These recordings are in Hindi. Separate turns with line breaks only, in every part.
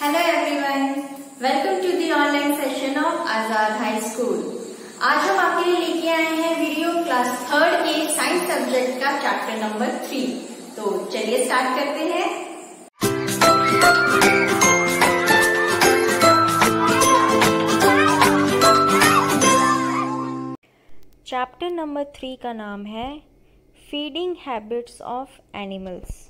Hello everyone welcome to the online session of Azad high school आज हम आपके लिए लेके आए हैं वीडियो क्लास थर्ड के साइंस सब्जेक्ट का चैप्टर नंबर थ्री तो चलिए स्टार्ट करते हैं चैप्टर नंबर थ्री का नाम है फीडिंग हैबिट्स ऑफ एनिमल्स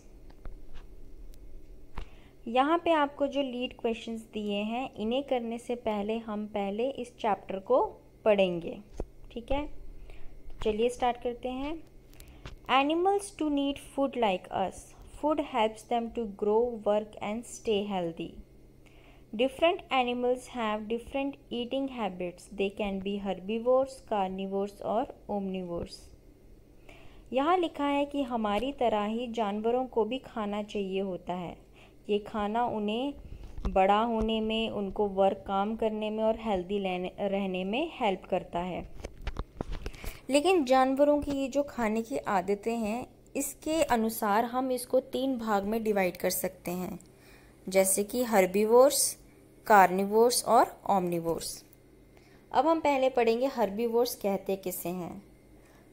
यहाँ पे आपको जो लीड क्वेश्चंस दिए हैं इन्हें करने से पहले हम पहले इस चैप्टर को पढ़ेंगे ठीक है चलिए स्टार्ट करते हैं animals too need food like us food helps them to grow work and stay healthy different animals have different eating habits they can be herbivores carnivores और omnivores. यहाँ लिखा है कि हमारी तरह ही जानवरों को भी खाना चाहिए होता है ये खाना उन्हें बड़ा होने में उनको वर्क काम करने में और हेल्दी रहने में हेल्प करता है लेकिन जानवरों की ये जो खाने की आदतें हैं इसके अनुसार हम इसको तीन भाग में डिवाइड कर सकते हैं जैसे कि हर्बीवोर्स कार्निवोर्स और ओमनिवोर्स अब हम पहले पढ़ेंगे हर्बीवोर्स कहते किसे हैं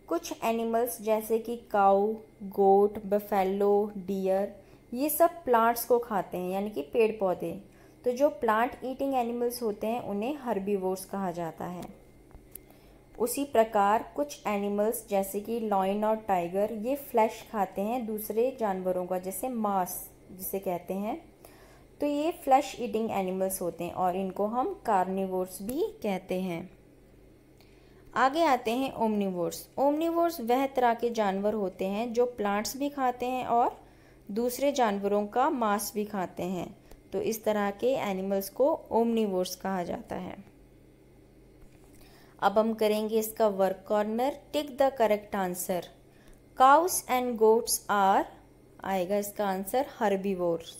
कुछ एनिमल्स जैसे कि काऊ गोट बफेलो डियर ये सब प्लांट्स को खाते हैं यानी कि पेड़ पौधे तो जो प्लांट ईटिंग एनिमल्स होते हैं उन्हें हर्बीवोर्स कहा जाता है उसी प्रकार कुछ एनिमल्स जैसे कि लॉइन और टाइगर ये फ्लैश खाते हैं दूसरे जानवरों का जैसे मांस जिसे कहते हैं तो ये फ्लैश ईटिंग एनिमल्स होते हैं और इनको हम कार्निवोर्स भी कहते हैं आगे आते हैं ओमनीवोर्स ओमनीवोर्स वह तरह के जानवर होते हैं जो प्लांट्स भी खाते हैं और दूसरे जानवरों का मांस भी खाते हैं तो इस तरह के एनिमल्स को ओमनीवोर्स कहा जाता है अब हम करेंगे इसका work corner tick the correct answer cows and goats are आएगा इसका आंसर हर्बीवोर्स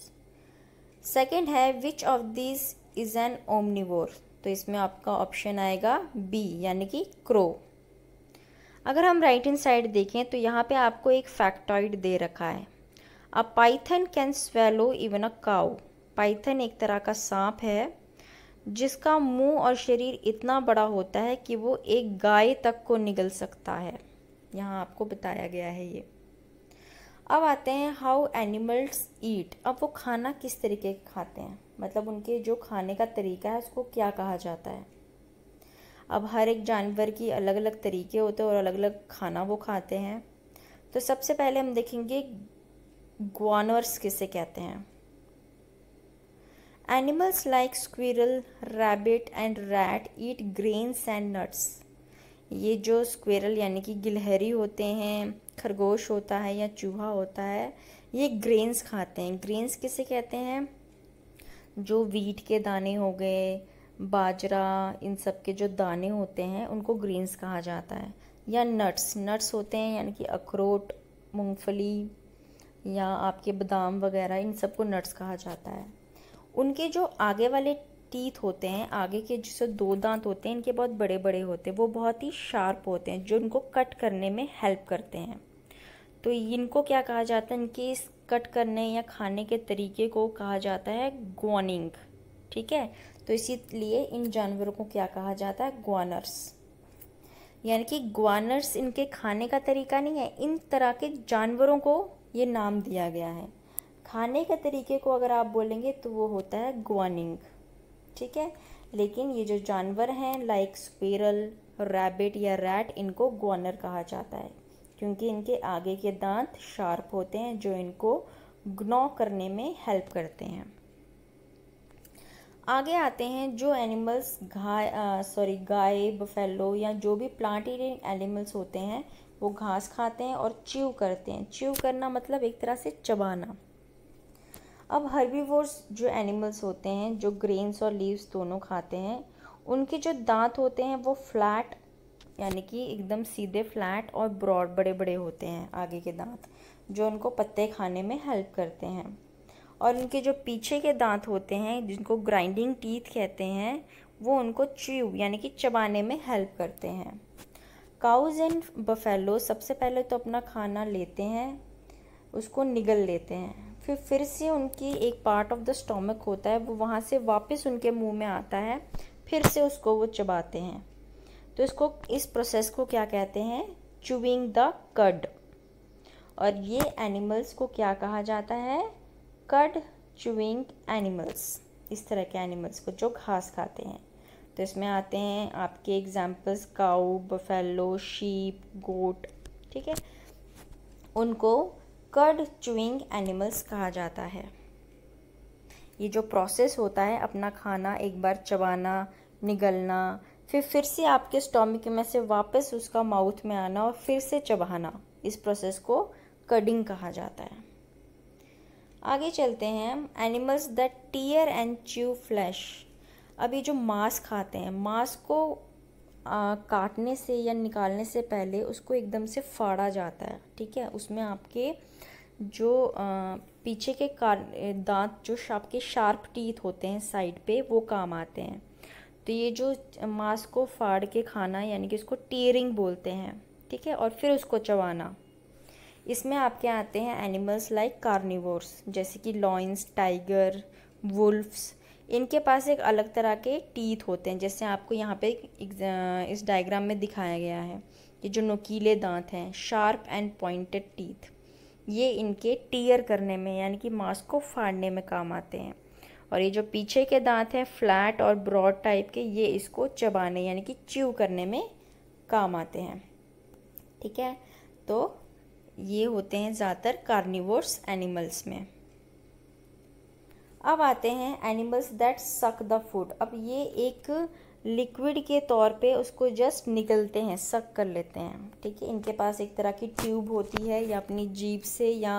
सेकेंड है which of this is an omnivore तो इसमें आपका ऑप्शन आएगा बी यानी कि क्रो अगर हम राइट हैंड साइड देखें तो यहाँ पे आपको एक फैक्टॉइड दे रखा है a python can swallow even a cow python एक तरह का सांप है जिसका मुंह और शरीर इतना बड़ा होता है कि वो एक गाय तक को निगल सकता है यहाँ आपको बताया गया है ये अब आते हैं हाउ एनिमल्स ईट अब वो खाना किस तरीके का खाते हैं मतलब उनके जो खाने का तरीका है उसको क्या कहा जाता है अब हर एक जानवर की अलग अलग तरीके होते हैं और अलग अलग खाना वो खाते हैं तो सबसे पहले हम देखेंगे ग्वानर्स किसे कहते हैं animals like squirrel rabbit and rat eat grains and nuts ये जो स्क्वेरल यानी कि गिलहरी होते हैं खरगोश होता है या चूहा होता है ये ग्रेन्स खाते हैं ग्रेन्स किसे कहते हैं जो वीट के दाने हो गए बाजरा इन सब के जो दाने होते हैं उनको ग्रेन्स कहा जाता है या नट्स नट्स होते हैं यानी कि अखरोट मूंगफली या आपके बादाम वगैरह इन सब को नट्स कहा जाता है उनके जो आगे वाले टीथ होते हैं आगे के जिससे दो दांत होते हैं इनके बहुत बड़े बड़े होते हैं वो बहुत ही शार्प होते हैं जो इनको कट करने में हेल्प करते हैं तो इनको क्या कहा जाता है इनके इस कट करने या खाने के तरीके को कहा जाता है ग्वानिंग ठीक है तो इसीलिए इन जानवरों को क्या कहा जाता है ग्वानर्स यानी कि ग्वानर्स इनके खाने का तरीका नहीं है इन तरह के जानवरों को ये नाम दिया गया है खाने के तरीके को अगर आप बोलेंगे तो वो होता है ग्वानिंग ठीक है लेकिन ये जो जानवर हैं लाइक स्पेरल रैबिट या रैट इनको ग्वानर कहा जाता है क्योंकि इनके आगे के दांत शार्प होते हैं जो इनको ग्नो करने में हेल्प करते हैं आगे आते हैं जो एनिमल्स घाय सॉरी गाय बफेलो या जो भी प्लांट एनिमल्स होते हैं वो घास खाते हैं और च्यू करते हैं च्यू करना मतलब एक तरह से चबाना अब हर्बीवोर्स जो एनिमल्स होते हैं जो ग्रेन्स और लीव्स दोनों खाते हैं उनके जो दांत होते हैं वो फ्लैट यानी कि एकदम सीधे फ्लैट और ब्रॉड बड़े बड़े होते हैं आगे के दांत जो उनको पत्ते खाने में हेल्प करते हैं और उनके जो पीछे के दांत होते हैं जिनको ग्राइंडिंग टीथ कहते हैं वो उनको च्यू यानी कि चबाने में हेल्प करते हैं काउज एंड बफेलो सबसे पहले तो अपना खाना लेते हैं उसको निगल लेते हैं फिर फिर से उनकी एक पार्ट ऑफ द स्टोमक होता है वो वहाँ से वापस उनके मुंह में आता है फिर से उसको वो चबाते हैं तो इसको इस प्रोसेस को क्या कहते हैं चुविंग द कड और ये एनिमल्स को क्या कहा जाता है कड चुविंग एनिमल्स इस तरह के एनिमल्स को जो घास खाते हैं तो इसमें आते हैं आपके examples cow buffalo sheep goat ठीक है उनको कर्ड चूइंग एनिमल्स कहा जाता है ये जो प्रोसेस होता है अपना खाना एक बार चबाना निगलना फिर फिर से आपके स्टोमिक में से वापस उसका माउथ में आना और फिर से चबाना इस प्रोसेस को कडिंग कहा जाता है आगे चलते हैं animals the tear and chew flesh अब ये जो मांस खाते हैं मांस को आ, काटने से या निकालने से पहले उसको एकदम से फाड़ा जाता है ठीक है उसमें आपके जो आ, पीछे के कार दांत जो आपके शार्प टीथ होते हैं साइड पे वो काम आते हैं तो ये जो मांस को फाड़ के खाना यानी कि इसको टीयरिंग बोलते हैं ठीक है और फिर उसको चबाना इसमें आपके आते हैं एनिमल्स लाइक कार्निवोर्स जैसे कि लॉइंस टाइगर वुल्फ्स इनके पास एक अलग तरह के टीथ होते हैं जैसे आपको यहाँ पे इस डायग्राम में दिखाया गया है ये जो नुकीले दांत हैं शार्प एंड पॉइंटेड टीथ ये इनके टीयर करने में यानी कि मांस को फाड़ने में काम आते हैं और ये जो पीछे के दांत हैं फ्लैट और ब्रॉड टाइप के ये इसको चबाने यानी कि च्यू करने में काम आते हैं ठीक है तो ये होते हैं ज़्यादातर कार्निवोर्स एनिमल्स में अब आते हैं animals that suck the food अब ये एक लिक्विड के तौर पे उसको जस्ट निकलते हैं सक कर लेते हैं ठीक है इनके पास एक तरह की ट्यूब होती है या अपनी जीप से या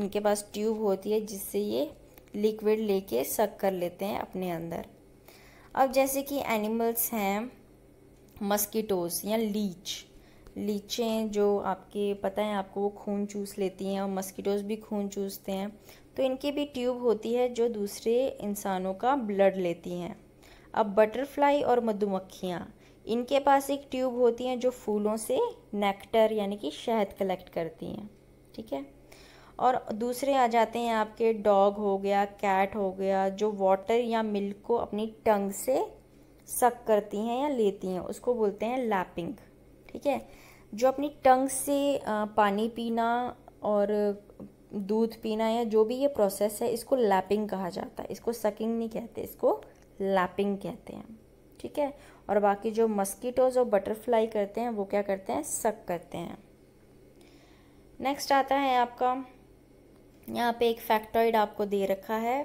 इनके पास ट्यूब होती है जिससे ये लिक्विड लेके सक कर लेते हैं अपने अंदर अब जैसे कि एनिमल्स हैं मस्कीटोज या लीच लीचें जो आपके पता है आपको वो खून चूस लेती हैं और मस्कीटोज़ भी खून चूसते हैं तो इनकी भी ट्यूब होती है जो दूसरे इंसानों का ब्लड लेती हैं अब बटरफ्लाई और मधुमक्खियाँ इनके पास एक ट्यूब होती हैं जो फूलों से नेक्टर यानी कि शहद कलेक्ट करती हैं ठीक है और दूसरे आ जाते हैं आपके डॉग हो गया कैट हो गया जो वाटर या मिल्क को अपनी टंग से सक करती हैं या लेती हैं उसको बोलते हैं लैपिंग ठीक है जो अपनी टंग से पानी पीना और दूध पीना या जो भी ये प्रोसेस है इसको लैपिंग कहा जाता है इसको सकिंग नहीं कहते इसको लैपिंग कहते हैं ठीक है और बाकी जो मस्कीटोज और बटरफ्लाई करते हैं वो क्या करते हैं सक करते हैं नेक्स्ट आता है आपका यहाँ पे एक फैक्टॉइड आपको दे रखा है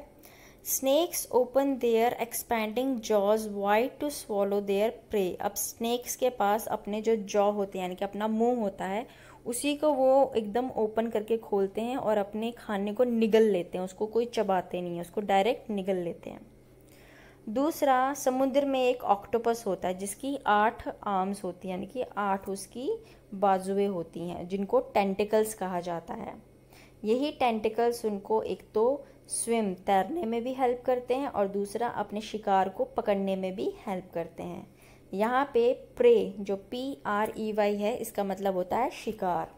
snakes open their expanding jaws wide to swallow their prey अब स्नैक्स के पास अपने जो जॉ होते हैं यानी कि अपना मुंह होता है उसी को वो एकदम ओपन करके खोलते हैं और अपने खाने को निगल लेते हैं उसको कोई चबाते नहीं है उसको डायरेक्ट निगल लेते हैं दूसरा समुद्र में एक ऑक्टोपस होता है जिसकी आठ आर्म्स होती हैं यानी कि आठ उसकी बाजुएं होती हैं जिनको टेंटिकल्स कहा जाता है यही टेंटिकल्स उनको एक तो स्विम तैरने में भी हेल्प करते हैं और दूसरा अपने शिकार को पकड़ने में भी हेल्प करते हैं यहाँ पे प्रे जो पी आर ई वाई है इसका मतलब होता है शिकार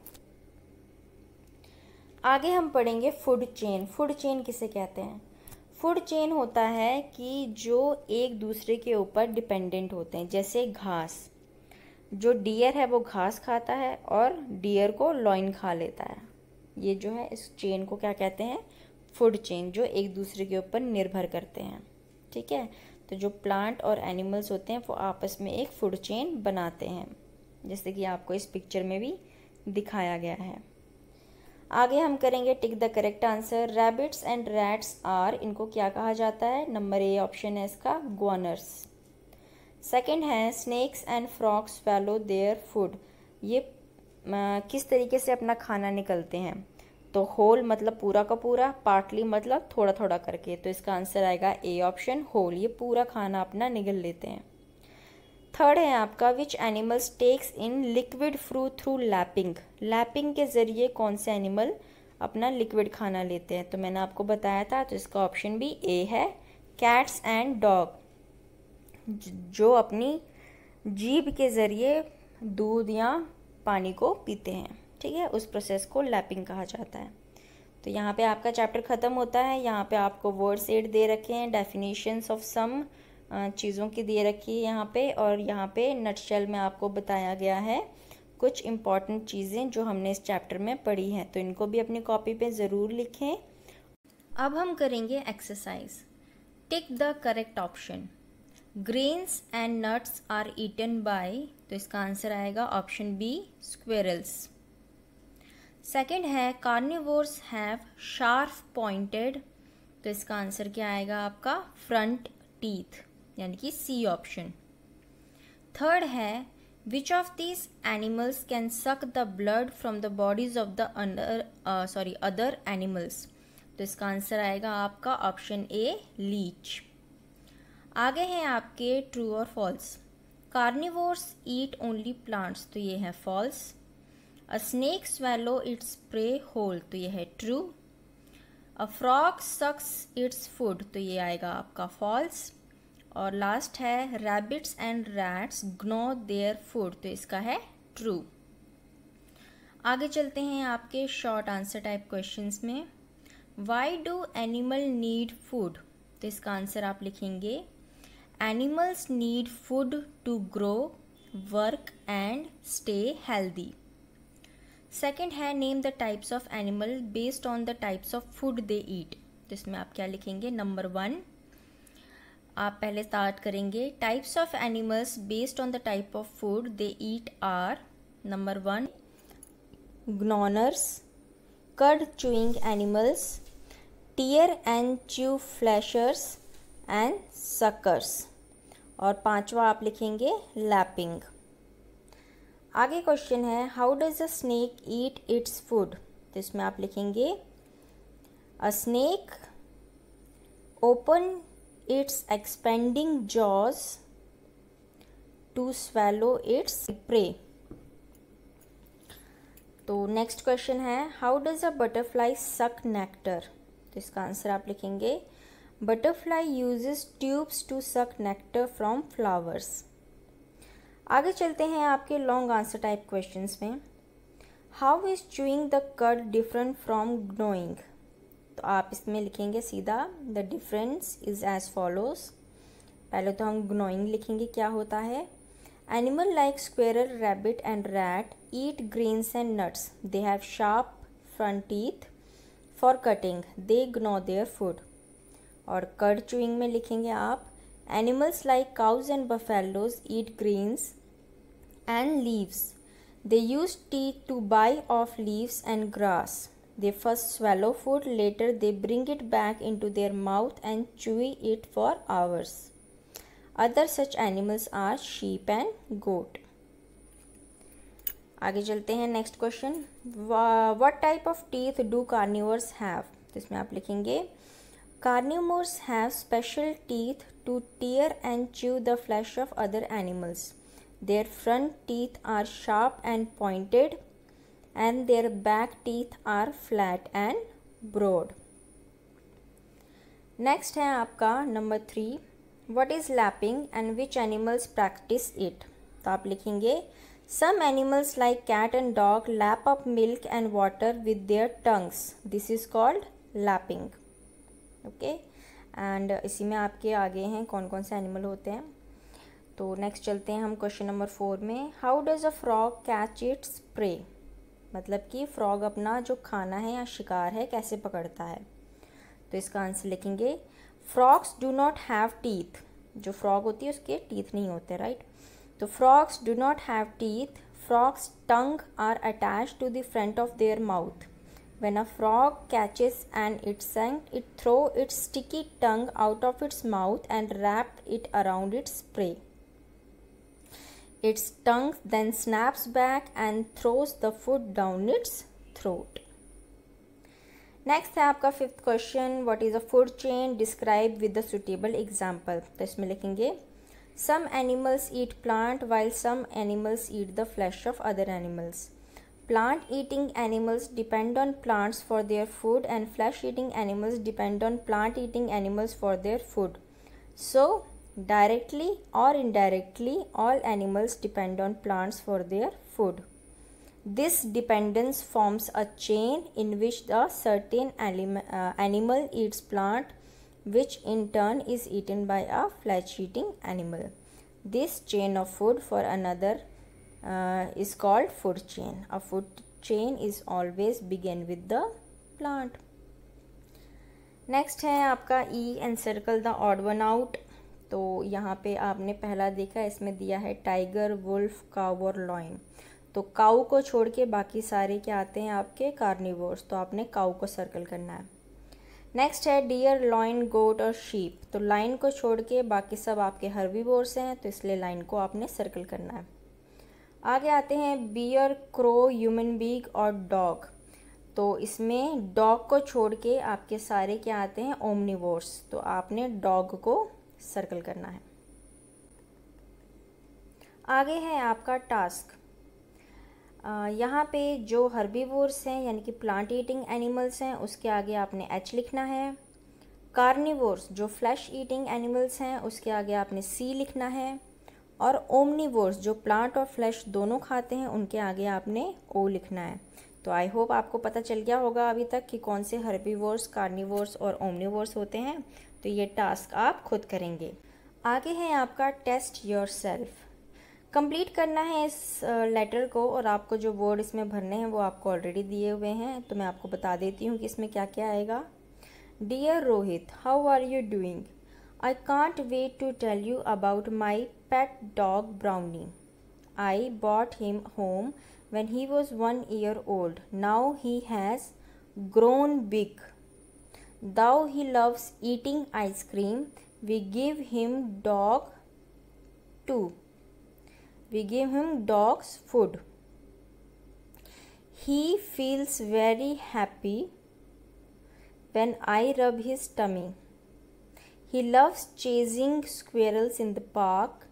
आगे हम पढ़ेंगे फूड चेन फूड चेन किसे कहते हैं फूड चेन होता है कि जो एक दूसरे के ऊपर डिपेंडेंट होते हैं जैसे घास जो डियर है वो घास खाता है और डियर को लॉइन खा लेता है ये जो है इस चेन को क्या कहते हैं फूड चेन जो एक दूसरे के ऊपर निर्भर करते हैं ठीक है तो जो प्लांट और एनिमल्स होते हैं वो आपस में एक फूड चेन बनाते हैं जैसे कि आपको इस पिक्चर में भी दिखाया गया है आगे हम करेंगे tick the correct answer rabbits and rats are इनको क्या कहा जाता है नंबर ए ऑप्शन है इसका ग्वानर्स सेकेंड है snakes and frogs swallow their food ये आ, किस तरीके से अपना खाना निकलते हैं तो होल मतलब पूरा का पूरा पार्टली मतलब थोड़ा थोड़ा करके तो इसका आंसर आएगा ए ऑप्शन होल ये पूरा खाना अपना निगल लेते हैं थर्ड है आपका which animals takes in liquid through through lapping lapping के ज़रिए कौन से एनिमल अपना लिक्विड खाना लेते हैं तो मैंने आपको बताया था तो इसका ऑप्शन भी ए है कैट्स एंड डॉग जो अपनी जीभ के ज़रिए दूध या पानी को पीते हैं ठीक है उस प्रोसेस को लैपिंग कहा जाता है तो यहाँ पे आपका चैप्टर ख़त्म होता है यहाँ पे आपको वर्ड्स एड दे रखे हैं डेफिनेशंस ऑफ सम चीज़ों की दे रखी है यहाँ पे और यहाँ पे नटशेल में आपको बताया गया है कुछ इम्पॉर्टेंट चीज़ें जो हमने इस चैप्टर में पढ़ी हैं तो इनको भी अपनी कॉपी पे ज़रूर लिखें अब हम करेंगे exercise tick the correct option grains and nuts are eaten by तो इसका आंसर आएगा ऑप्शन बी स्क्वेरल्स सेकंड है कार्निवोर्स हैव शार्प पॉइंटेड तो इसका आंसर क्या आएगा आपका फ्रंट टीथ यानी कि सी ऑप्शन थर्ड है which of these animals can suck the blood from the bodies of the under sorry other animals तो इसका आंसर आएगा आपका ऑप्शन ए लीच आगे हैं आपके ट्रू और false carnivores eat only plants तो ये है false a snake swallow its prey whole तो यह है true a frog sucks its food तो ये आएगा आपका फॉल्स और लास्ट है rabbits and rats gnaw their food तो इसका है ट्रू आगे चलते हैं आपके शॉर्ट आंसर टाइप क्वेश्चंस में why do animal need food तो इसका आंसर आप लिखेंगे animals need food to grow work and stay healthy second है name the types of animal based on the types of food they eat तो इसमें आप क्या लिखेंगे नंबर वन आप पहले स्टार्ट करेंगे types of animals based on the type of food they eat are number one gnoners, cud chewing animals tear and chew fleshers and suckers और पांचवा आप लिखेंगे लैपिंग आगे क्वेश्चन है how does a snake eat its food तो इसमें आप लिखेंगे a snake open its expending jaws to swallow its prey तो नेक्स्ट क्वेश्चन है how does a butterfly suck nectar तो इसका आंसर आप लिखेंगे butterfly uses tubes to suck nectar from flowers आगे चलते हैं आपके लॉन्ग आंसर टाइप क्वेश्चंस में how is chewing the cud different from gnawing तो आप इसमें लिखेंगे सीधा the difference is as follows पहले तो हम ग्नोइंग लिखेंगे क्या होता है animal like squirrel rabbit and rat eat greens and nuts they have sharp front teeth for cutting they gnaw their food और कड चूइंग में लिखेंगे आप Animals like cows and buffaloes eat grains and leaves. They use teeth to buy off leaves and grass. They first swallow food, later they bring it back into their mouth and chew it for hours. Other such animals are sheep and goat. आगे चलते हैं next question what type of teeth do carnivores have तो इसमें आप लिखेंगे Carnivores have special teeth to tear and chew the flesh of other animals. Their front teeth are sharp and pointed and their back teeth are flat and broad. Next hai aapka number 3. What is lapping and which animals practice it? Taap likhenge. Some animals like cat and dog lap up milk and water with their tongues. This is called lapping. Okay and इसी में आपके आगे हैं कौन कौन से एनिमल होते हैं तो नेक्स्ट चलते हैं हम क्वेश्चन नंबर फोर में how does a frog catch its prey मतलब कि फ्रॉग अपना जो खाना है या शिकार है कैसे पकड़ता है तो इसका आंसर लिखेंगे frogs do not have teeth जो फ्रॉग होती है उसके टीथ नहीं होते राइट तो frogs do not have teeth frogs tongue are attach to the front of their mouth When a frog catches an insect, it throws its sticky tongue out of its mouth and wraps it around its prey. Its tongue then snaps back and throws the food down its throat. Next है आपका fifth question what is a food chain describe with the suitable example तो इसमें लिखेंगे some animals eat plant while some animals eat the flesh of other animals Plant-eating animals depend on plants for their food and flesh-eating animals depend on plant-eating animals for their food. So, directly or indirectly, all animals depend on plants for their food. This dependence forms a chain in which the certain anim uh, animal eats plant which in turn is eaten by a flesh-eating animal. This chain of food for another uh, is called food chain. A food chain is always begin with the plant. Next है आपका E and circle the odd one out तो यहाँ पे आपने पहला देखा इसमें दिया है टाइगर वुल्फ काउ और लॉइन तो काउ को छोड़ के बाकी सारे क्या आते हैं आपके कार्निवोर्स तो आपने काउ को सर्कल करना है नेक्स्ट है डियर लॉइन गोट और शीप तो लाइन को छोड़ के बाकी सब आपके हर्बीवोर्स हैं तो इसलिए लाइन को आपने सर्कल करना है आगे आते हैं बियर क्रो ह्यूमन बीग और डॉग तो इसमें डॉग को छोड़ के आपके सारे क्या आते हैं ओमनिवोर्स तो आपने डॉग को सर्कल करना है आगे है आपका टास्क यहाँ पे जो हर्बीवोर्स हैं यानी कि प्लांट ईटिंग एनिमल्स हैं उसके आगे आपने एच लिखना है कार्निवोर्स जो फ्लैश ईटिंग एनिमल्स हैं उसके आगे आपने सी लिखना है और ओमनीवोर्स जो प्लांट और फ्लैश दोनों खाते हैं उनके आगे आपने ओ लिखना है तो आई होप आपको पता चल गया होगा अभी तक कि कौन से हर्बीवोर्स कार्निवोर्स और ओमनीवोर्स होते हैं तो ये टास्क आप खुद करेंगे आगे है आपका टेस्ट योर सेल्फ कंप्लीट करना है इस लेटर को और आपको जो वर्ड इसमें भरने हैं वो आपको ऑलरेडी दिए हुए हैं तो मैं आपको बता देती हूँ कि इसमें क्या क्या आएगा dear Rohit how are you doing I can't wait to tell you about my pet dog Brownie. I bought him home when he was one year old. Now he has grown big. Though he loves eating ice cream, we give him dog too. We give him dog's food. He feels very happy when I rub his tummy. He loves chasing squirrels in the park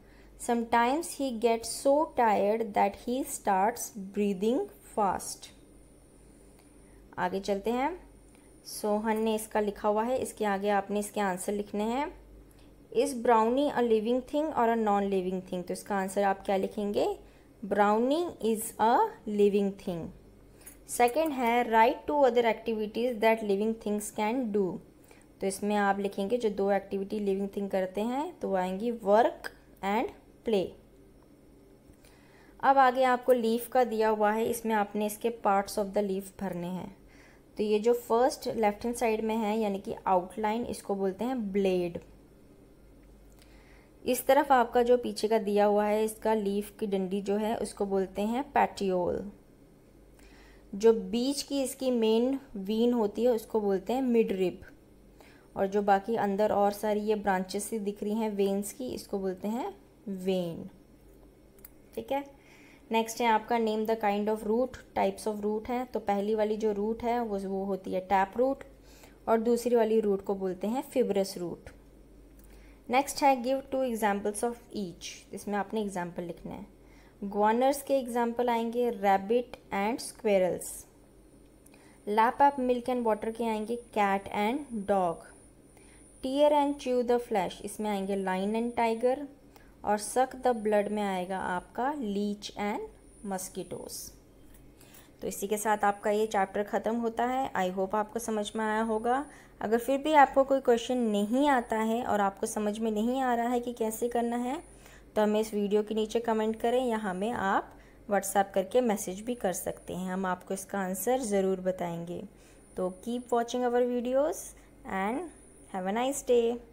Sometimes he gets so tired that he starts breathing fast. आगे चलते हैं सोहन ने इसका लिखा हुआ है इसके आगे आपने इसके आंसर लिखने हैं is Brownie a living thing और अ नॉन लिविंग थिंग तो इसका आंसर आप क्या लिखेंगे Brownie is a living thing second है write two other activities that living things can do तो इसमें आप लिखेंगे जो दो एक्टिविटी लिविंग थिंग करते हैं तो आएंगी वर्क एंड प्ले अब आगे आपको लीफ का दिया हुआ है इसमें आपने इसके पार्ट्स ऑफ द लीफ भरने हैं तो ये जो फर्स्ट लेफ्ट हैंड साइड में है यानी कि आउटलाइन इसको बोलते हैं ब्लेड इस तरफ आपका जो पीछे का दिया हुआ है इसका लीफ की डंडी जो है उसको बोलते हैं पैटियोल जो बीच की इसकी मेन वीन होती है उसको बोलते हैं मिड रिब और जो बाकी अंदर और सारी ये ब्रांचेस दिख रही हैं वेन्स की इसको बोलते हैं वेन ठीक है नेक्स्ट है आपका name the kind of root types of root हैं तो पहली वाली जो रूट है वो वो होती है टैप रूट और दूसरी वाली रूट को बोलते हैं फिब्रस रूट नेक्स्ट है give two examples of each इसमें आपने एग्जाम्पल लिखना है ग्वानर्स के एग्जाम्पल आएंगे rabbit and squirrels lap of milk and water के आएंगे cat and dog tear and chew the flesh इसमें आएंगे लाइन एंड टाइगर और सक द ब्लड में आएगा आपका लीच एंड मस्कीटोस तो इसी के साथ आपका ये चैप्टर ख़त्म होता है आई होप आपको समझ में आया होगा अगर फिर भी आपको कोई क्वेश्चन नहीं आता है और आपको समझ में नहीं आ रहा है कि कैसे करना है तो हमें इस वीडियो के नीचे कमेंट करें या हमें आप व्हाट्सएप करके मैसेज भी कर सकते हैं हम आपको इसका आंसर ज़रूर बताएंगे तो keep watching our videos and have a nice day